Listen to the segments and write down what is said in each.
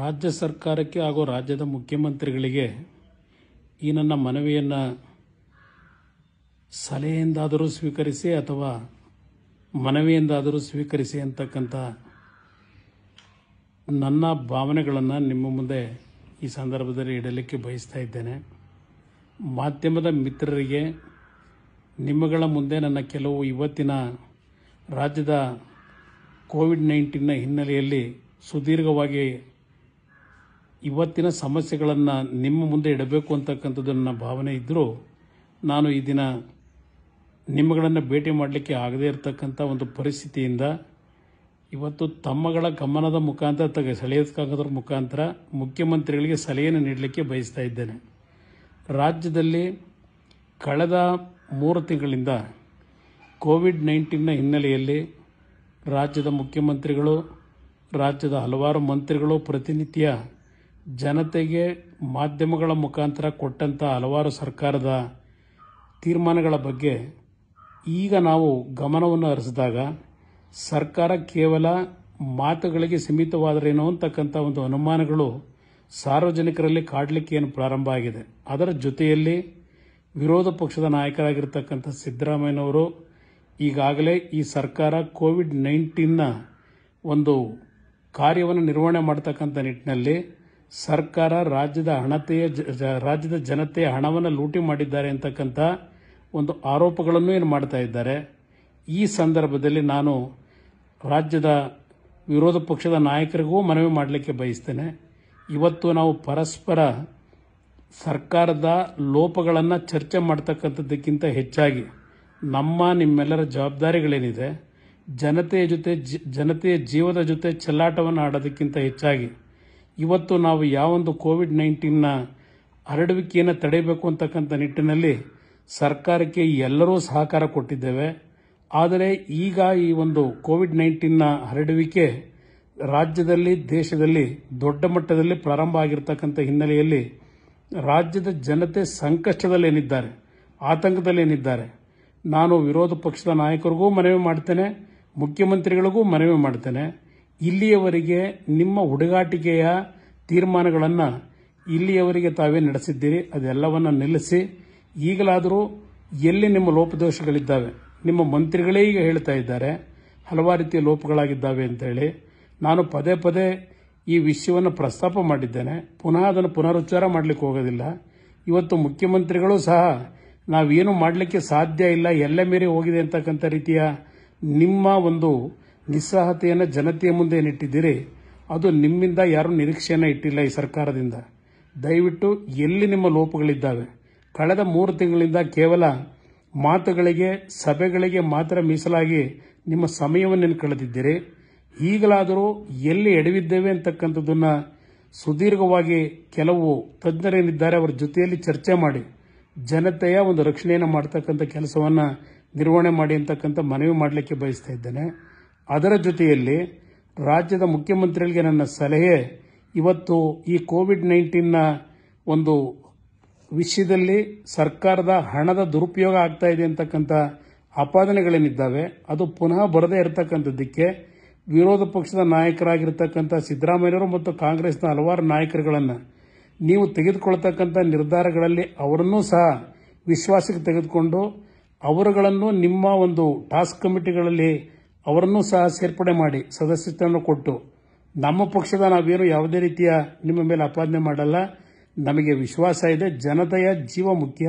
ರಾಜ್ಯ ಸರ್ಕಾರಕ್ಕೆ ಹಾಗೂ ರಾಜ್ಯದ ಮುಖ್ಯಮಂತ್ರಿಗಳಿಗೆ ಈ ನನ್ನ ಮನವಿಯನ್ನು ಸಲಹೆಯಿಂದಾದರೂ ಸ್ವೀಕರಿಸಿ ಅಥವಾ ಮನವಿಯಿಂದಾದರೂ ಸ್ವೀಕರಿಸಿ ಅಂತಕ್ಕಂಥ ನನ್ನ ಭಾವನೆಗಳನ್ನು ನಿಮ್ಮ ಮುಂದೆ ಈ ಸಂದರ್ಭದಲ್ಲಿ ಇಡಲಿಕ್ಕೆ ಬಯಸ್ತಾ ಇದ್ದೇನೆ ಮಾಧ್ಯಮದ ಮಿತ್ರರಿಗೆ ನಿಮ್ಮಗಳ ಮುಂದೆ ನನ್ನ ಕೆಲವು ಇವತ್ತಿನ ರಾಜ್ಯದ ಕೋವಿಡ್ ನೈನ್ಟೀನ್ನ ಹಿನ್ನೆಲೆಯಲ್ಲಿ ಸುದೀರ್ಘವಾಗಿ ಇವತ್ತಿನ ಸಮಸ್ಯೆಗಳನ್ನು ನಿಮ್ಮ ಮುಂದೆ ಇಡಬೇಕು ಅಂತಕ್ಕಂಥದ್ದು ನನ್ನ ಭಾವನೆ ಇದ್ದರೂ ನಾನು ಈ ದಿನ ನಿಮ್ಮಗಳನ್ನು ಭೇಟಿ ಮಾಡಲಿಕ್ಕೆ ಆಗದೇ ಇರತಕ್ಕಂಥ ಒಂದು ಪರಿಸ್ಥಿತಿಯಿಂದ ಇವತ್ತು ತಮ್ಮಗಳ ಗಮನದ ಮುಖಾಂತರ ತಗ ಸೆಳೆಯೋದಕ್ಕಾಗೋದ್ರ ಮುಖಾಂತರ ಮುಖ್ಯಮಂತ್ರಿಗಳಿಗೆ ಸಲಹೆಯನ್ನು ನೀಡಲಿಕ್ಕೆ ಬಯಸ್ತಾ ಇದ್ದೇನೆ ರಾಜ್ಯದಲ್ಲಿ ಕಳೆದ ಮೂರು ತಿಂಗಳಿಂದ ಕೋವಿಡ್ ನೈನ್ಟೀನ್ನ ಹಿನ್ನೆಲೆಯಲ್ಲಿ ರಾಜ್ಯದ ಮುಖ್ಯಮಂತ್ರಿಗಳು ರಾಜ್ಯದ ಹಲವಾರು ಮಂತ್ರಿಗಳು ಪ್ರತಿನಿತ್ಯ ಜನತೆಗೆ ಮಾಧ್ಯಮಗಳ ಮುಖಾಂತರ ಕೊಟ್ಟಂತ ಹಲವಾರು ಸರ್ಕಾರದ ತೀರ್ಮಾನಗಳ ಬಗ್ಗೆ ಈಗ ನಾವು ಗಮನವನ್ನು ಹರಿಸಿದಾಗ ಸರ್ಕಾರ ಕೇವಲ ಮಾತುಗಳಿಗೆ ಸೀಮಿತವಾದರೇನೋ ಅಂತಕ್ಕಂಥ ಒಂದು ಅನುಮಾನಗಳು ಸಾರ್ವಜನಿಕರಲ್ಲಿ ಕಾಡಲಿಕ್ಕೆ ಏನು ಪ್ರಾರಂಭ ಆಗಿದೆ ಅದರ ಜೊತೆಯಲ್ಲಿ ವಿರೋಧ ಪಕ್ಷದ ನಾಯಕರಾಗಿರ್ತಕ್ಕಂಥ ಸಿದ್ದರಾಮಯ್ಯನವರು ಈಗಾಗಲೇ ಈ ಸರ್ಕಾರ ಕೋವಿಡ್ ನೈನ್ಟೀನ್ನ ಒಂದು ಕಾರ್ಯವನ್ನು ನಿರ್ವಹಣೆ ಮಾಡತಕ್ಕಂಥ ನಿಟ್ಟಿನಲ್ಲಿ ಸರ್ಕಾರ ರಾಜ್ಯದ ಹಣತೆಯ ರಾಜ್ಯದ ಜನತೆಯ ಹಣವನ್ನು ಲೂಟಿ ಮಾಡಿದ್ದಾರೆ ಅಂತಕ್ಕಂಥ ಒಂದು ಆರೋಪಗಳನ್ನು ಏನು ಮಾಡ್ತಾ ಇದ್ದಾರೆ ಈ ಸಂದರ್ಭದಲ್ಲಿ ನಾನು ರಾಜ್ಯದ ವಿರೋಧ ಪಕ್ಷದ ನಾಯಕರಿಗೂ ಮನವಿ ಮಾಡಲಿಕ್ಕೆ ಬಯಸ್ತೇನೆ ಇವತ್ತು ನಾವು ಪರಸ್ಪರ ಸರ್ಕಾರದ ಲೋಪಗಳನ್ನು ಚರ್ಚೆ ಮಾಡ್ತಕ್ಕಂಥದ್ದಕ್ಕಿಂತ ಹೆಚ್ಚಾಗಿ ನಮ್ಮ ನಿಮ್ಮೆಲ್ಲರ ಜವಾಬ್ದಾರಿಗಳೇನಿದೆ ಜನತೆಯ ಜೊತೆ ಜನತೆಯ ಜೀವದ ಜೊತೆ ಚೆಲ್ಲಾಟವನ್ನು ಆಡೋದಕ್ಕಿಂತ ಹೆಚ್ಚಾಗಿ ಇವತ್ತು ನಾವು ಯಾವ ಒಂದು ಕೋವಿಡ್ ನೈನ್ಟೀನ್ನ ಹರಡುವಿಕೆಯನ್ನು ತಡೆಯಬೇಕು ಅಂತಕ್ಕಂಥ ನಿಟ್ಟಿನಲ್ಲಿ ಸರ್ಕಾರಕ್ಕೆ ಎಲ್ಲರೂ ಸಹಕಾರ ಕೊಟ್ಟಿದ್ದೇವೆ ಆದರೆ ಈಗ ಈ ಒಂದು ಕೋವಿಡ್ ನೈನ್ಟೀನ್ನ ಹರಡುವಿಕೆ ರಾಜ್ಯದಲ್ಲಿ ದೇಶದಲ್ಲಿ ದೊಡ್ಡ ಮಟ್ಟದಲ್ಲಿ ಪ್ರಾರಂಭ ಆಗಿರ್ತಕ್ಕಂಥ ಹಿನ್ನೆಲೆಯಲ್ಲಿ ರಾಜ್ಯದ ಜನತೆ ಸಂಕಷ್ಟದಲ್ಲೇನಿದ್ದಾರೆ ಆತಂಕದಲ್ಲೇನಿದ್ದಾರೆ ನಾನು ವಿರೋಧ ಪಕ್ಷದ ನಾಯಕರಿಗೂ ಮನವಿ ಮಾಡ್ತೇನೆ ಮುಖ್ಯಮಂತ್ರಿಗಳಿಗೂ ಮನವಿ ಮಾಡ್ತೇನೆ ಇಲ್ಲಿಯವರೆಗೆ ನಿಮ್ಮ ಹುಡುಗಾಟಿಕೆಯ ತೀರ್ಮಾನಗಳನ್ನು ಇಲ್ಲಿಯವರೆಗೆ ತಾವೇ ನಡೆಸಿದ್ದೀರಿ ಅದೆಲ್ಲವನ್ನು ನಿಲ್ಲಿಸಿ ಈಗಲಾದರೂ ಎಲ್ಲಿ ನಿಮ್ಮ ಲೋಪದೋಷಗಳಿದ್ದಾವೆ ನಿಮ್ಮ ಮಂತ್ರಿಗಳೇ ಈಗ ಹೇಳ್ತಾ ಇದ್ದಾರೆ ಹಲವಾರು ರೀತಿಯ ಲೋಪಗಳಾಗಿದ್ದಾವೆ ಅಂತೇಳಿ ನಾನು ಪದೇ ಪದೇ ಈ ವಿಷಯವನ್ನು ಪ್ರಸ್ತಾಪ ಮಾಡಿದ್ದೇನೆ ಪುನಃ ಅದನ್ನು ಪುನರುಚ್ಚಾರ ಮಾಡಲಿಕ್ಕೆ ಹೋಗೋದಿಲ್ಲ ಇವತ್ತು ಮುಖ್ಯಮಂತ್ರಿಗಳು ಸಹ ನಾವೇನು ಮಾಡಲಿಕ್ಕೆ ಸಾಧ್ಯ ಇಲ್ಲ ಎಲ್ಲ ಮೇರೆ ಹೋಗಿದೆ ಅಂತಕ್ಕಂಥ ರೀತಿಯ ನಿಮ್ಮ ಒಂದು ನಿಸ್ಸಾಹತೆಯನ್ನು ಜನತೆಯ ಮುಂದೆ ಏನಿಟ್ಟಿದ್ದೀರಿ ಅದು ನಿಮ್ಮಿಂದ ಯಾರೂ ನಿರೀಕ್ಷೆಯನ್ನು ಇಟ್ಟಿಲ್ಲ ಈ ಸರ್ಕಾರದಿಂದ ದಯವಿಟ್ಟು ಎಲ್ಲಿ ನಿಮ್ಮ ಲೋಪಗಳಿದ್ದಾವೆ ಕಳೆದ ಮೂರು ತಿಂಗಳಿಂದ ಕೇವಲ ಮಾತುಗಳಿಗೆ ಸಭೆಗಳಿಗೆ ಮಾತ್ರ ಮೀಸಲಾಗಿ ನಿಮ್ಮ ಸಮಯವನ್ನು ಕಳೆದಿದ್ದೀರಿ ಈಗಲಾದರೂ ಎಲ್ಲಿ ಎಡವಿದ್ದೇವೆ ಅಂತಕ್ಕಂಥದ್ದನ್ನು ಸುದೀರ್ಘವಾಗಿ ಕೆಲವು ತಜ್ಞರೇನಿದ್ದಾರೆ ಅವರ ಜೊತೆಯಲ್ಲಿ ಚರ್ಚೆ ಮಾಡಿ ಜನತೆಯ ಒಂದು ರಕ್ಷಣೆಯನ್ನು ಮಾಡ್ತಕ್ಕಂಥ ಕೆಲಸವನ್ನು ನಿರ್ವಹಣೆ ಮಾಡಿ ಅಂತಕ್ಕಂಥ ಮನವಿ ಮಾಡಲಿಕ್ಕೆ ಬಯಸ್ತಾ ಇದ್ದೇನೆ ಅದರ ಜೊತೆಯಲ್ಲಿ ರಾಜ್ಯದ ಮುಖ್ಯಮಂತ್ರಿಗಳಿಗೆ ನನ್ನ ಸಲಹೆ ಇವತ್ತು ಈ ಕೋವಿಡ್ ನೈನ್ಟೀನ್ನ ಒಂದು ವಿಷಯದಲ್ಲಿ ಸರ್ಕಾರದ ಹಣದ ದುರುಪಯೋಗ ಆಗ್ತಾ ಇದೆ ಅಂತಕ್ಕಂಥ ಆಪಾದನೆಗಳೇನಿದ್ದಾವೆ ಅದು ಪುನಃ ಬರದೇ ಇರತಕ್ಕಂಥದ್ದಕ್ಕೆ ವಿರೋಧ ಪಕ್ಷದ ನಾಯಕರಾಗಿರ್ತಕ್ಕಂಥ ಸಿದ್ದರಾಮಯ್ಯರು ಮತ್ತು ಕಾಂಗ್ರೆಸ್ನ ಹಲವಾರು ನಾಯಕರುಗಳನ್ನು ನೀವು ತೆಗೆದುಕೊಳ್ತಕ್ಕಂಥ ನಿರ್ಧಾರಗಳಲ್ಲಿ ಅವರನ್ನೂ ಸಹ ವಿಶ್ವಾಸಕ್ಕೆ ತೆಗೆದುಕೊಂಡು ಅವರುಗಳನ್ನು ನಿಮ್ಮ ಒಂದು ಟಾಸ್ಕ್ ಕಮಿಟಿಗಳಲ್ಲಿ ಅವರನ್ನು ಸಹ ಸೇರ್ಪಡೆ ಮಾಡಿ ಸದಸ್ಯತ್ವವನ್ನು ಕೊಟ್ಟು ನಮ್ಮ ಪಕ್ಷದ ನಾವೇನು ಯಾವುದೇ ರೀತಿಯ ನಿಮ್ಮ ಮೇಲೆ ಅಪಾದನೆ ಮಾಡಲ್ಲ ನಮಗೆ ವಿಶ್ವಾಸ ಇದೆ ಜನತೆಯ ಜೀವ ಮುಖ್ಯ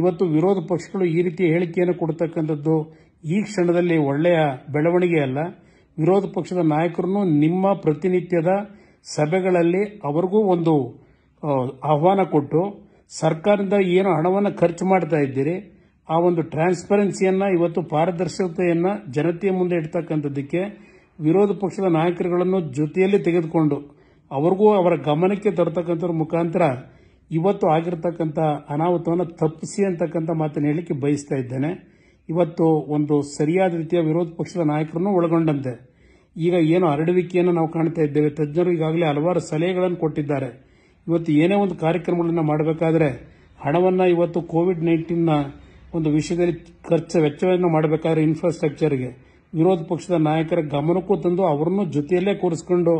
ಇವತ್ತು ವಿರೋಧ ಪಕ್ಷಗಳು ಈ ರೀತಿಯ ಹೇಳಿಕೆಯನ್ನು ಕೊಡತಕ್ಕಂಥದ್ದು ಈ ಕ್ಷಣದಲ್ಲಿ ಒಳ್ಳೆಯ ಬೆಳವಣಿಗೆ ಅಲ್ಲ ವಿರೋಧ ಪಕ್ಷದ ನಾಯಕರನ್ನು ನಿಮ್ಮ ಪ್ರತಿನಿತ್ಯದ ಸಭೆಗಳಲ್ಲಿ ಅವರಿಗೂ ಒಂದು ಆಹ್ವಾನ ಕೊಟ್ಟು ಸರ್ಕಾರದಿಂದ ಏನು ಹಣವನ್ನು ಖರ್ಚು ಮಾಡ್ತಾ ಇದ್ದೀರಿ ಆ ಒಂದು ಟ್ರಾನ್ಸ್ಪರೆನ್ಸಿಯನ್ನ ಇವತ್ತು ಪಾರದರ್ಶಕತೆಯನ್ನ ಜನತೆಯ ಮುಂದೆ ಇಡ್ತಕ್ಕಂಥದ್ದಕ್ಕೆ ವಿರೋಧ ಪಕ್ಷದ ನಾಯಕರುಗಳನ್ನು ಜೊತೆಯಲ್ಲಿ ತೆಗೆದುಕೊಂಡು ಅವರಿಗೂ ಅವರ ಗಮನಕ್ಕೆ ತರತಕ್ಕಂಥವ್ರ ಮುಖಾಂತರ ಇವತ್ತು ಆಗಿರತಕ್ಕಂಥ ಅನಾಹುತವನ್ನು ತಪ್ಪಿಸಿ ಅಂತಕ್ಕಂಥ ಮಾತನ್ನು ಹೇಳಲಿಕ್ಕೆ ಬಯಸ್ತಾ ಇದ್ದೇನೆ ಇವತ್ತು ಒಂದು ಸರಿಯಾದ ರೀತಿಯ ವಿರೋಧ ಪಕ್ಷದ ನಾಯಕರನ್ನು ಒಳಗೊಂಡಂತೆ ಈಗ ಏನು ಹರಡುವಿಕೆಯನ್ನು ನಾವು ಕಾಣ್ತಾ ಇದ್ದೇವೆ ತಜ್ಞರು ಈಗಾಗಲೇ ಹಲವಾರು ಸಲಹೆಗಳನ್ನು ಕೊಟ್ಟಿದ್ದಾರೆ ಇವತ್ತು ಏನೇ ಒಂದು ಕಾರ್ಯಕ್ರಮಗಳನ್ನು ಮಾಡಬೇಕಾದ್ರೆ ಹಣವನ್ನು ಇವತ್ತು ಕೋವಿಡ್ ನೈನ್ಟೀನ್ನ ಒಂದು ವಿಷಯದಲ್ಲಿ ಖರ್ಚು ವೆಚ್ಚವನ್ನು ಮಾಡಬೇಕಾದ್ರೆ ಇನ್ಫ್ರಾಸ್ಟ್ರಕ್ಚರ್ಗೆ ವಿರೋಧ ಪಕ್ಷದ ನಾಯಕರ ಗಮನಕ್ಕೂ ತಂದು ಅವರನ್ನು ಜೊತೆಯಲ್ಲೇ ಕೂರಿಸಿಕೊಂಡು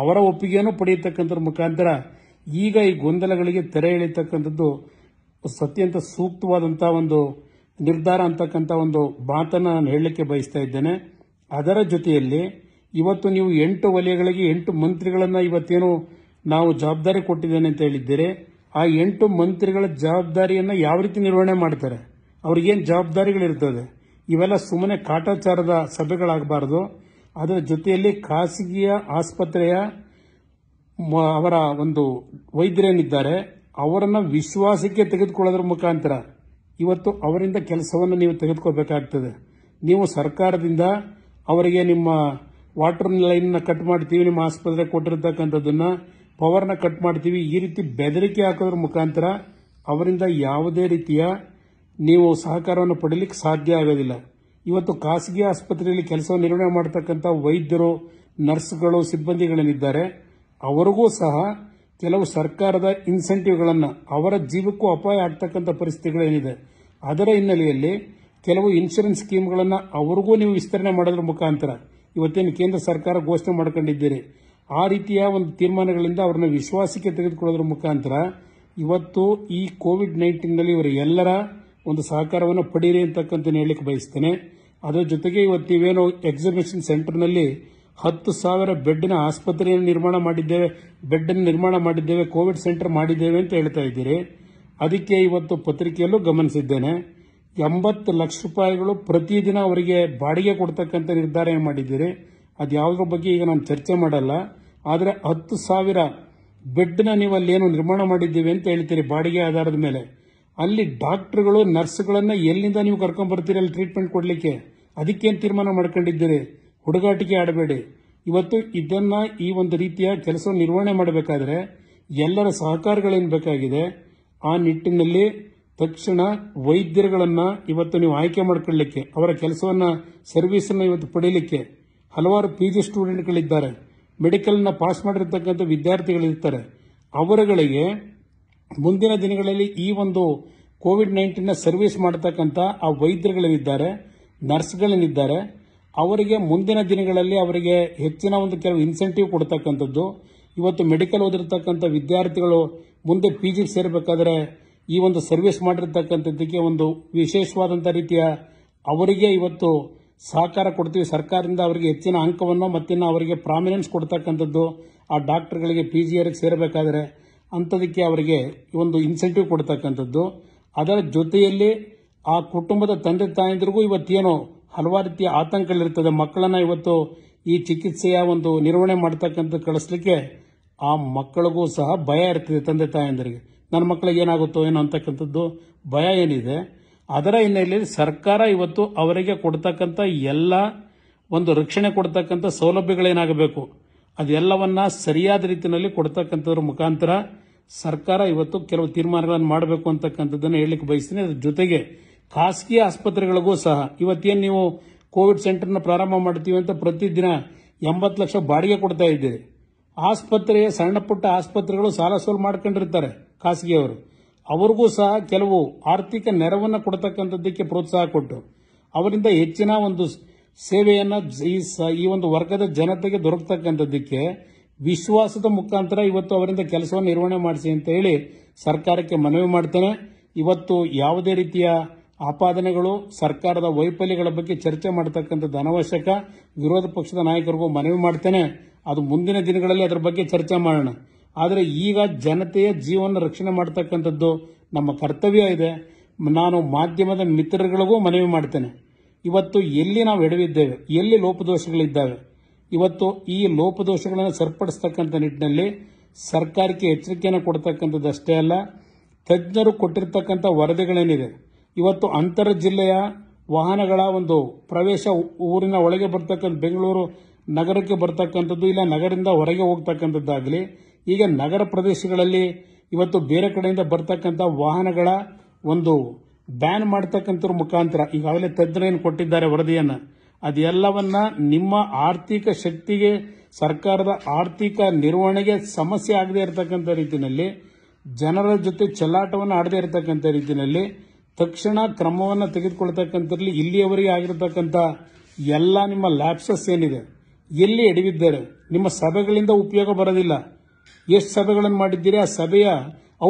ಅವರ ಒಪ್ಪಿಗೆಯನ್ನು ಪಡೆಯತಕ್ಕಂಥದ್ರ ಮುಖಾಂತರ ಈಗ ಈ ಗೊಂದಲಗಳಿಗೆ ತೆರೆ ಎಳೆಯತಕ್ಕಂಥದ್ದು ಅತ್ಯಂತ ಸೂಕ್ತವಾದಂತಹ ಒಂದು ನಿರ್ಧಾರ ಅಂತಕ್ಕಂಥ ಒಂದು ಮಾತನ್ನು ನಾನು ಹೇಳಲಿಕ್ಕೆ ಬಯಸ್ತಾ ಇದ್ದೇನೆ ಅದರ ಜೊತೆಯಲ್ಲಿ ಇವತ್ತು ನೀವು ಎಂಟು ವಲಯಗಳಿಗೆ ಎಂಟು ಮಂತ್ರಿಗಳನ್ನು ಇವತ್ತೇನು ನಾವು ಜವಾಬ್ದಾರಿ ಕೊಟ್ಟಿದ್ದೇನೆ ಅಂತ ಹೇಳಿದ್ದೀರಿ ಆ ಎಂಟು ಮಂತ್ರಿಗಳ ಜವಾಬ್ದಾರಿಯನ್ನು ಯಾವ ರೀತಿ ನಿರ್ವಹಣೆ ಮಾಡ್ತಾರೆ ಅವ್ರಿಗೇನು ಜವಾಬ್ದಾರಿಗಳಿರ್ತದೆ ಇವೆಲ್ಲ ಸುಮ್ಮನೆ ಕಾಟಾಚಾರದ ಸಭೆಗಳಾಗಬಾರ್ದು ಅದರ ಜೊತೆಯಲ್ಲಿ ಖಾಸಗಿಯ ಆಸ್ಪತ್ರೆಯ ಅವರ ಒಂದು ವೈದ್ಯರೇನಿದ್ದಾರೆ ಅವರನ್ನು ವಿಶ್ವಾಸಕ್ಕೆ ತೆಗೆದುಕೊಳ್ಳೋದ್ರ ಮುಖಾಂತರ ಇವತ್ತು ಅವರಿಂದ ಕೆಲಸವನ್ನು ನೀವು ತೆಗೆದುಕೊಳ್ಬೇಕಾಗ್ತದೆ ನೀವು ಸರ್ಕಾರದಿಂದ ಅವರಿಗೆ ನಿಮ್ಮ ವಾಟರ್ ಲೈನ್ನ ಕಟ್ ಮಾಡ್ತೀವಿ ನಿಮ್ಮ ಆಸ್ಪತ್ರೆ ಕೊಟ್ಟಿರ್ತಕ್ಕಂಥದ್ದನ್ನು ಪವರ್ನ ಕಟ್ ಮಾಡ್ತೀವಿ ಈ ರೀತಿ ಬೆದರಿಕೆ ಹಾಕೋದ್ರ ಮುಖಾಂತರ ಅವರಿಂದ ಯಾವುದೇ ರೀತಿಯ ನೀವು ಸಹಕಾರವನ್ನು ಪಡೀಲಿಕ್ಕೆ ಸಾಧ್ಯ ಆಗೋದಿಲ್ಲ ಇವತ್ತು ಖಾಸಗಿ ಆಸ್ಪತ್ರೆಯಲ್ಲಿ ಕೆಲಸ ನಿರ್ವಹಣೆ ಮಾಡತಕ್ಕಂಥ ವೈದ್ಯರು ನರ್ಸ್ಗಳು ಸಿಬ್ಬಂದಿಗಳೇನಿದ್ದಾರೆ ಅವರಿಗೂ ಸಹ ಕೆಲವು ಸರ್ಕಾರದ ಇನ್ಸೆಂಟಿವ್ಗಳನ್ನು ಅವರ ಜೀವಕ್ಕೂ ಅಪಾಯ ಆಗ್ತಕ್ಕಂಥ ಪರಿಸ್ಥಿತಿಗಳೇನಿದೆ ಅದರ ಹಿನ್ನೆಲೆಯಲ್ಲಿ ಕೆಲವು ಇನ್ಶೂರೆನ್ಸ್ ಸ್ಕೀಮ್ಗಳನ್ನು ಅವರಿಗೂ ನೀವು ವಿಸ್ತರಣೆ ಮಾಡೋದ್ರ ಮುಖಾಂತರ ಇವತ್ತೇನು ಕೇಂದ್ರ ಸರ್ಕಾರ ಘೋಷಣೆ ಮಾಡ್ಕೊಂಡಿದ್ದೀರಿ ಆ ರೀತಿಯ ಒಂದು ತೀರ್ಮಾನಗಳಿಂದ ಅವರನ್ನು ವಿಶ್ವಾಸಕ್ಕೆ ತೆಗೆದುಕೊಳ್ಳೋದ್ರ ಮುಖಾಂತರ ಇವತ್ತು ಈ ಕೋವಿಡ್ ನೈನ್ಟೀನ್ನಲ್ಲಿ ಇವರು ಎಲ್ಲರ ಒಂದು ಸಹಕಾರವನ್ನು ಪಡೀರಿ ಅಂತಕ್ಕಂಥ ಹೇಳಲಿಕ್ಕೆ ಬಯಸ್ತೇನೆ ಅದರ ಜೊತೆಗೆ ಇವತ್ತು ನೀವೇನು ಎಕ್ಸಿಬಿಷನ್ ಸೆಂಟರ್ನಲ್ಲಿ ಹತ್ತು ಸಾವಿರ ಬೆಡ್ನ ಆಸ್ಪತ್ರೆಯನ್ನು ನಿರ್ಮಾಣ ಮಾಡಿದ್ದೇವೆ ಬೆಡ್ನ ನಿರ್ಮಾಣ ಮಾಡಿದ್ದೇವೆ ಕೋವಿಡ್ ಸೆಂಟರ್ ಮಾಡಿದ್ದೇವೆ ಅಂತ ಹೇಳ್ತಾ ಇದ್ದೀರಿ ಅದಕ್ಕೆ ಇವತ್ತು ಪತ್ರಿಕೆಯಲ್ಲೂ ಗಮನಿಸಿದ್ದೇನೆ ಎಂಬತ್ತು ಲಕ್ಷ ರೂಪಾಯಿಗಳು ಪ್ರತಿದಿನ ಅವರಿಗೆ ಬಾಡಿಗೆ ಕೊಡ್ತಕ್ಕಂಥ ನಿರ್ಧಾರ ಮಾಡಿದ್ದೀರಿ ಅದು ಯಾವುದ್ರ ಬಗ್ಗೆ ಈಗ ನಾನು ಚರ್ಚೆ ಮಾಡಲ್ಲ ಆದರೆ ಹತ್ತು ಸಾವಿರ ಬೆಡ್ನ ನೀವು ಏನು ನಿರ್ಮಾಣ ಮಾಡಿದ್ದೀವಿ ಅಂತ ಹೇಳ್ತೀರಿ ಬಾಡಿಗೆ ಆಧಾರದ ಮೇಲೆ ಅಲ್ಲಿ ಡಾಕ್ಟರ್ಗಳು ನರ್ಸ್ಗಳನ್ನು ಎಲ್ಲಿಂದ ನೀವು ಕರ್ಕೊಂಡ್ ಬರ್ತೀರ ಅಲ್ಲಿ ಟ್ರೀಟ್ಮೆಂಟ್ ಕೊಡಲಿಕ್ಕೆ ಅದಕ್ಕೇನು ತೀರ್ಮಾನ ಮಾಡ್ಕೊಂಡಿದ್ದೀರಿ ಹುಡುಗಾಟಿಕೆ ಆಡಬೇಡಿ ಇವತ್ತು ಇದನ್ನ ಈ ಒಂದು ರೀತಿಯ ಕೆಲಸ ನಿರ್ವಹಣೆ ಮಾಡಬೇಕಾದ್ರೆ ಎಲ್ಲರ ಸಹಕಾರಗಳೇನು ಬೇಕಾಗಿದೆ ಆ ನಿಟ್ಟಿನಲ್ಲಿ ತಕ್ಷಣ ವೈದ್ಯರುಗಳನ್ನ ಇವತ್ತು ನೀವು ಆಯ್ಕೆ ಮಾಡ್ಕೊಳ್ಳಿಕ್ಕೆ ಅವರ ಕೆಲಸವನ್ನ ಸರ್ವಿಸ್ ಇವತ್ತು ಪಡೀಲಿಕ್ಕೆ ಹಲವಾರು ಪಿ ಜಿ ಸ್ಟೂಡೆಂಟ್ಗಳಿದ್ದಾರೆ ಮೆಡಿಕಲ್ನ ಪಾಸ್ ಮಾಡಿರ್ತಕ್ಕಂಥ ವಿದ್ಯಾರ್ಥಿಗಳಿರ್ತಾರೆ ಅವರುಗಳಿಗೆ ಮುಂದಿನ ದಿನಗಳಲ್ಲಿ ಈ ಒಂದು ಕೋವಿಡ್ ನೈನ್ಟೀನ್ನ ಸರ್ವಿಸ್ ಮಾಡತಕ್ಕಂಥ ಆ ವೈದ್ಯರುಗಳೇನಿದ್ದಾರೆ ನರ್ಸ್ಗಳೇನಿದ್ದಾರೆ ಅವರಿಗೆ ಮುಂದಿನ ದಿನಗಳಲ್ಲಿ ಅವರಿಗೆ ಹೆಚ್ಚಿನ ಒಂದು ಕೆಲವು ಇನ್ಸೆಂಟಿವ್ ಕೊಡ್ತಕ್ಕಂಥದ್ದು ಇವತ್ತು ಮೆಡಿಕಲ್ ಓದಿರ್ತಕ್ಕಂಥ ವಿದ್ಯಾರ್ಥಿಗಳು ಮುಂದೆ ಪಿ ಜಿ ಸೇರಬೇಕಾದ್ರೆ ಈ ಒಂದು ಸರ್ವಿಸ್ ಮಾಡಿರ್ತಕ್ಕಂಥದ್ದಕ್ಕೆ ಒಂದು ವಿಶೇಷವಾದಂಥ ರೀತಿಯ ಅವರಿಗೆ ಇವತ್ತು ಸಹಕಾರ ಕೊಡ್ತೀವಿ ಸರ್ಕಾರದಿಂದ ಅವರಿಗೆ ಹೆಚ್ಚಿನ ಅಂಕವನ್ನು ಮತ್ತಿನ್ನು ಅವರಿಗೆ ಪ್ರಾಮಿನೆನ್ಸ್ ಕೊಡ್ತಕ್ಕಂಥದ್ದು ಆ ಡಾಕ್ಟರ್ಗಳಿಗೆ ಪಿ ಜಿ ಸೇರಬೇಕಾದ್ರೆ ಅಂಥದಕ್ಕೆ ಅವರಿಗೆ ಒಂದು ಇನ್ಸೆಂಟಿವ್ ಕೊಡ್ತಕ್ಕಂಥದ್ದು ಅದರ ಜೊತೆಯಲ್ಲಿ ಆ ಕುಟುಂಬದ ತಂದೆ ತಾಯಂದಿರಿಗೂ ಇವತ್ತೇನೋ ಹಲವಾರು ರೀತಿಯ ಆತಂಕಗಳಿರ್ತದೆ ಮಕ್ಕಳನ್ನ ಇವತ್ತು ಈ ಚಿಕಿತ್ಸೆಯ ಒಂದು ನಿರ್ವಹಣೆ ಮಾಡ್ತಕ್ಕಂಥ ಕಳಿಸ್ಲಿಕ್ಕೆ ಆ ಮಕ್ಕಳಿಗೂ ಸಹ ಭಯ ಇರ್ತದೆ ತಂದೆ ತಾಯಂದಿರಿಗೆ ನನ್ನ ಮಕ್ಕಳಿಗೆ ಏನಾಗುತ್ತೋ ಏನೋ ಅಂತಕ್ಕಂಥದ್ದು ಭಯ ಏನಿದೆ ಅದರ ಹಿನ್ನೆಲೆಯಲ್ಲಿ ಸರ್ಕಾರ ಇವತ್ತು ಅವರಿಗೆ ಕೊಡ್ತಕ್ಕಂಥ ಎಲ್ಲ ಒಂದು ರಕ್ಷಣೆ ಕೊಡ್ತಕ್ಕಂಥ ಸೌಲಭ್ಯಗಳೇನಾಗಬೇಕು ಅದೆಲ್ಲವನ್ನ ಸರಿಯಾದ ರೀತಿಯಲ್ಲಿ ಕೊಡ್ತಕ್ಕಂಥದ್ರ ಮುಖಾಂತರ ಸರ್ಕಾರ ಇವತ್ತು ಕೆಲವು ತೀರ್ಮಾನಗಳನ್ನು ಮಾಡಬೇಕು ಅಂತಕ್ಕಂಥದ್ದನ್ನು ಹೇಳಲಿಕ್ಕೆ ಬಯಸ್ತೀನಿ ಅದ್ರ ಜೊತೆಗೆ ಖಾಸಗಿ ಆಸ್ಪತ್ರೆಗಳಿಗೂ ಸಹ ಇವತ್ತೇನು ನೀವು ಕೋವಿಡ್ ಸೆಂಟರ್ನ ಪ್ರಾರಂಭ ಮಾಡ್ತೀವಿ ಅಂತ ಪ್ರತಿದಿನ ಎಂಬತ್ತು ಲಕ್ಷ ಬಾಡಿಗೆ ಕೊಡ್ತಾ ಇದ್ದೀರಿ ಆಸ್ಪತ್ರೆಯ ಸಣ್ಣ ಪುಟ್ಟ ಆಸ್ಪತ್ರೆಗಳು ಸಾಲ ಸೋಲು ಮಾಡ್ಕೊಂಡಿರ್ತಾರೆ ಖಾಸಗಿಯವರು ಅವರಿಗೂ ಸಹ ಕೆಲವು ಆರ್ಥಿಕ ನೆರವನ್ನು ಕೊಡತಕ್ಕಂಥದ್ದಕ್ಕೆ ಪ್ರೋತ್ಸಾಹ ಕೊಟ್ಟು ಅವರಿಂದ ಹೆಚ್ಚಿನ ಒಂದು ಸೇವೆಯನ್ನು ಈ ಒಂದು ವರ್ಗದ ಜನತೆಗೆ ದೊರಕತಕ್ಕಂಥದ್ದಕ್ಕೆ ವಿಶ್ವಾಸದ ಮುಖಾಂತರ ಇವತ್ತು ಅವರಿಂದ ಕೆಲಸವನ್ನು ನಿರ್ವಹಣೆ ಮಾಡಿಸಿ ಅಂತ ಹೇಳಿ ಸರ್ಕಾರಕ್ಕೆ ಮನವಿ ಮಾಡ್ತೇನೆ ಇವತ್ತು ಯಾವುದೇ ರೀತಿಯ ಆಪಾದನೆಗಳು ಸರ್ಕಾರದ ವೈಫಲ್ಯಗಳ ಬಗ್ಗೆ ಚರ್ಚೆ ಮಾಡತಕ್ಕಂಥದ್ದು ಅನವಶ್ಯಕ ವಿರೋಧ ಪಕ್ಷದ ನಾಯಕರಿಗೂ ಮನವಿ ಮಾಡ್ತೇನೆ ಅದು ಮುಂದಿನ ದಿನಗಳಲ್ಲಿ ಅದರ ಬಗ್ಗೆ ಚರ್ಚೆ ಮಾಡೋಣ ಆದರೆ ಈಗ ಜನತೆಯ ಜೀವನ ರಕ್ಷಣೆ ಮಾಡತಕ್ಕಂಥದ್ದು ನಮ್ಮ ಕರ್ತವ್ಯ ಇದೆ ನಾನು ಮಾಧ್ಯಮದ ಮಿತ್ರರುಗಳಿಗೂ ಮನವಿ ಮಾಡ್ತೇನೆ ಇವತ್ತು ಎಲ್ಲಿ ನಾವು ಎಡವಿದ್ದೇವೆ ಎಲ್ಲಿ ಲೋಪದೋಷಗಳಿದ್ದಾವೆ ಇವತ್ತು ಈ ಲೋಪದೋಷಗಳನ್ನು ಸರಿಪಡಿಸ್ತಕ್ಕಂಥ ನಿಟ್ಟಿನಲ್ಲಿ ಸರ್ಕಾರಕ್ಕೆ ಎಚ್ಚರಿಕೆಯನ್ನು ಕೊಡ್ತಕ್ಕಂಥದ್ದಷ್ಟೇ ಅಲ್ಲ ತಜ್ಞರು ಕೊಟ್ಟಿರ್ತಕ್ಕಂಥ ವರದಿಗಳೇನಿದೆ ಇವತ್ತು ಅಂತರ ಜಿಲ್ಲೆಯ ವಾಹನಗಳ ಒಂದು ಪ್ರವೇಶ ಊರಿನ ಒಳಗೆ ಬರ್ತಕ್ಕಂಥ ಬೆಂಗಳೂರು ನಗರಕ್ಕೆ ಬರ್ತಕ್ಕಂಥದ್ದು ಇಲ್ಲ ನಗರದಿಂದ ಹೊರಗೆ ಹೋಗ್ತಕ್ಕಂಥದ್ದಾಗಲಿ ಈಗ ನಗರ ಪ್ರದೇಶಗಳಲ್ಲಿ ಇವತ್ತು ಬೇರೆ ಕಡೆಯಿಂದ ಬರ್ತಕ್ಕಂಥ ವಾಹನಗಳ ಒಂದು ಬ್ಯಾನ್ ಮಾಡ್ತಕ್ಕಂಥವ್ರ ಮುಖಾಂತರ ಈಗಾಗಲೇ ಏನು ಕೊಟ್ಟಿದ್ದಾರೆ ವರದಿಯನ್ನು ಅದೆಲ್ಲವನ್ನ ನಿಮ್ಮ ಆರ್ಥಿಕ ಶಕ್ತಿಗೆ ಸರ್ಕಾರದ ಆರ್ಥಿಕ ನಿರ್ವಹಣೆಗೆ ಸಮಸ್ಯೆ ಆಗದೇ ಇರತಕ್ಕಂಥ ರೀತಿಯಲ್ಲಿ ಜನರ ಜೊತೆ ಚೆಲ್ಲಾಟವನ್ನು ಆಡದೇ ಇರತಕ್ಕಂಥ ರೀತಿಯಲ್ಲಿ ತಕ್ಷಣ ಕ್ರಮವನ್ನು ತೆಗೆದುಕೊಳ್ತಕ್ಕಂಥರಲ್ಲಿ ಇಲ್ಲಿಯವರೆಗೆ ಆಗಿರತಕ್ಕಂಥ ಎಲ್ಲ ನಿಮ್ಮ ಲ್ಯಾಪ್ಸಸ್ ಏನಿದೆ ಎಲ್ಲಿ ಎಡವಿದ್ದಾರೆ ನಿಮ್ಮ ಸಭೆಗಳಿಂದ ಉಪಯೋಗ ಬರೋದಿಲ್ಲ ಎಷ್ಟು ಸಭೆಗಳನ್ನು ಮಾಡಿದ್ದೀರಿ ಆ ಸಭೆಯ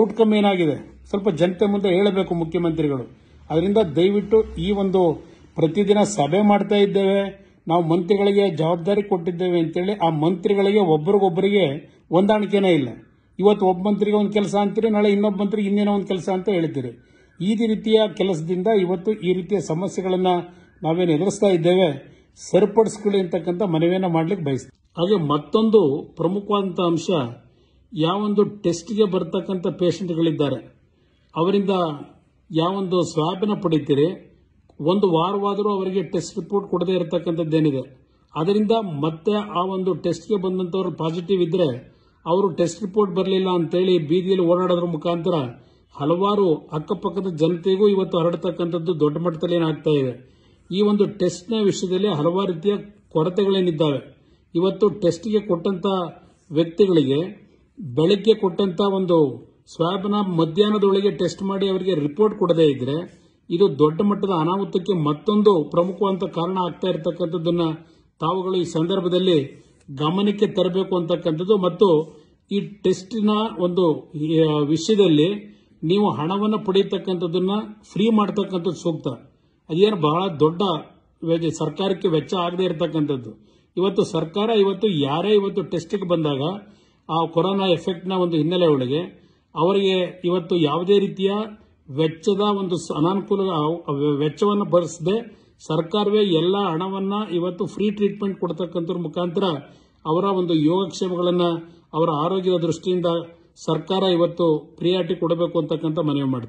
ಔಟ್ಕಮ್ ಏನಾಗಿದೆ ಸ್ವಲ್ಪ ಜನತೆ ಮುಂದೆ ಹೇಳಬೇಕು ಮುಖ್ಯಮಂತ್ರಿಗಳು ಅದರಿಂದ ದಯವಿಟ್ಟು ಈ ಒಂದು ಪ್ರತಿದಿನ ಸಭೆ ಮಾಡ್ತಾ ಇದ್ದೇವೆ ನಾವು ಮಂತ್ರಿಗಳಿಗೆ ಜವಾಬ್ದಾರಿ ಕೊಟ್ಟಿದ್ದೇವೆ ಅಂತೇಳಿ ಆ ಮಂತ್ರಿಗಳಿಗೆ ಒಬ್ಬರಿಗೊಬ್ಬರಿಗೆ ಹೊಂದಾಣಿಕೆನೇ ಇಲ್ಲ ಇವತ್ತು ಒಬ್ಬ ಮಂತ್ರಿಗೆ ಒಂದು ಕೆಲಸ ಅಂತೀರಿ ನಾಳೆ ಇನ್ನೊಬ್ಬ ಮಂತ್ರಿಗೆ ಇನ್ನೇನೋ ಒಂದು ಕೆಲಸ ಅಂತ ಹೇಳ್ತೀರಿ ಈ ರೀತಿಯ ಕೆಲಸದಿಂದ ಇವತ್ತು ಈ ರೀತಿಯ ಸಮಸ್ಯೆಗಳನ್ನು ನಾವೇನು ಎದುರಿಸ್ತಾ ಇದ್ದೇವೆ ಸರಿಪಡಿಸ್ಕೊಳ್ಳಿ ಅಂತಕ್ಕಂಥ ಮನವಿಯನ್ನು ಮಾಡ್ಲಿಕ್ಕೆ ಬಯಸ್ತೀವಿ ಹಾಗೆ ಮತ್ತೊಂದು ಪ್ರಮುಖವಾದಂಥ ಅಂಶ ಯಾವೊಂದು ಟೆಸ್ಟ್ಗೆ ಬರ್ತಕ್ಕಂಥ ಪೇಷಂಟ್ಗಳಿದ್ದಾರೆ ಅವರಿಂದ ಯಾವೊಂದು ಸ್ವಾಬನ್ನು ಪಡಿತೀರಿ ಒಂದು ವಾರವಾದರೂ ಅವರಿಗೆ ಟೆಸ್ಟ್ ರಿಪೋರ್ಟ್ ಕೊಡದೇ ಇರತಕ್ಕಂಥದ್ದೇನಿದೆ ಅದರಿಂದ ಮತ್ತೆ ಆ ಒಂದು ಟೆಸ್ಟ್ಗೆ ಬಂದಂಥವ್ರು ಪಾಸಿಟಿವ್ ಇದ್ದರೆ ಅವರು ಟೆಸ್ಟ್ ರಿಪೋರ್ಟ್ ಬರಲಿಲ್ಲ ಅಂತೇಳಿ ಬೀದಿಯಲ್ಲಿ ಓಡಾಡೋದ್ರ ಮುಖಾಂತರ ಹಲವಾರು ಅಕ್ಕಪಕ್ಕದ ಜನತೆಗೂ ಇವತ್ತು ಹರಡತಕ್ಕಂಥದ್ದು ದೊಡ್ಡ ಮಟ್ಟದಲ್ಲಿ ಏನಾಗ್ತಾ ಇದೆ ಈ ಒಂದು ಟೆಸ್ಟ್ನ ವಿಷಯದಲ್ಲಿ ಹಲವಾರು ರೀತಿಯ ಕೊರತೆಗಳೇನಿದ್ದಾವೆ ಇವತ್ತು ಟೆಸ್ಟ್ಗೆ ಕೊಟ್ಟಂಥ ವ್ಯಕ್ತಿಗಳಿಗೆ ಬೆಳಗ್ಗೆ ಕೊಟ್ಟಂಥ ಒಂದು ಸ್ವಾಬ್ನ ಮಧ್ಯಾಹ್ನದೊಳಗೆ ಟೆಸ್ಟ್ ಮಾಡಿ ಅವರಿಗೆ ರಿಪೋರ್ಟ್ ಕೊಡದೇ ಇದ್ರೆ ಇದು ದೊಡ್ಡ ಮಟ್ಟದ ಅನಾಹುತಕ್ಕೆ ಮತ್ತೊಂದು ಪ್ರಮುಖವಾದ ಕಾರಣ ಆಗ್ತಾ ಇರತಕ್ಕಂಥದ್ದನ್ನ ತಾವುಗಳು ಈ ಸಂದರ್ಭದಲ್ಲಿ ಗಮನಕ್ಕೆ ತರಬೇಕು ಅಂತಕ್ಕಂಥದ್ದು ಮತ್ತು ಈ ಟೆಸ್ಟಿನ ಒಂದು ವಿಷಯದಲ್ಲಿ ನೀವು ಹಣವನ್ನು ಪಡೆಯತಕ್ಕಂಥದ್ದನ್ನ ಫ್ರೀ ಮಾಡತಕ್ಕಂಥದ್ದು ಸೂಕ್ತ ಅದೇನು ಬಹಳ ದೊಡ್ಡ ಸರ್ಕಾರಕ್ಕೆ ವೆಚ್ಚ ಆಗದೆ ಇರತಕ್ಕಂಥದ್ದು ಇವತ್ತು ಸರ್ಕಾರ ಇವತ್ತು ಯಾರೇ ಇವತ್ತು ಟೆಸ್ಟಿಗೆ ಬಂದಾಗ ಆ ಕೊರೋನಾ ಎಫೆಕ್ಟ್ನ ಒಂದು ಹಿನ್ನೆಲೆ ಒಳಗೆ ಅವರಿಗೆ ಇವತ್ತು ಯಾವುದೇ ರೀತಿಯ ವೆಚ್ಚದ ಒಂದು ಅನಾನುಕೂಲ ವೆಚ್ಚವನ್ನು ಭರಿಸದೆ ಸರ್ಕಾರವೇ ಎಲ್ಲ ಹಣವನ್ನು ಇವತ್ತು ಫ್ರೀ ಟ್ರೀಟ್ಮೆಂಟ್ ಕೊಡತಕ್ಕಂಥ ಮುಖಾಂತರ ಅವರ ಒಂದು ಯೋಗಕ್ಷೇಮಗಳನ್ನು ಅವರ ಆರೋಗ್ಯದ ದೃಷ್ಟಿಯಿಂದ ಸರ್ಕಾರ ಇವತ್ತು ಪ್ರಿಯಾರಿಟಿ ಕೊಡಬೇಕು ಅಂತಕ್ಕಂಥ ಮನವಿ ಮಾಡ್ತಾರೆ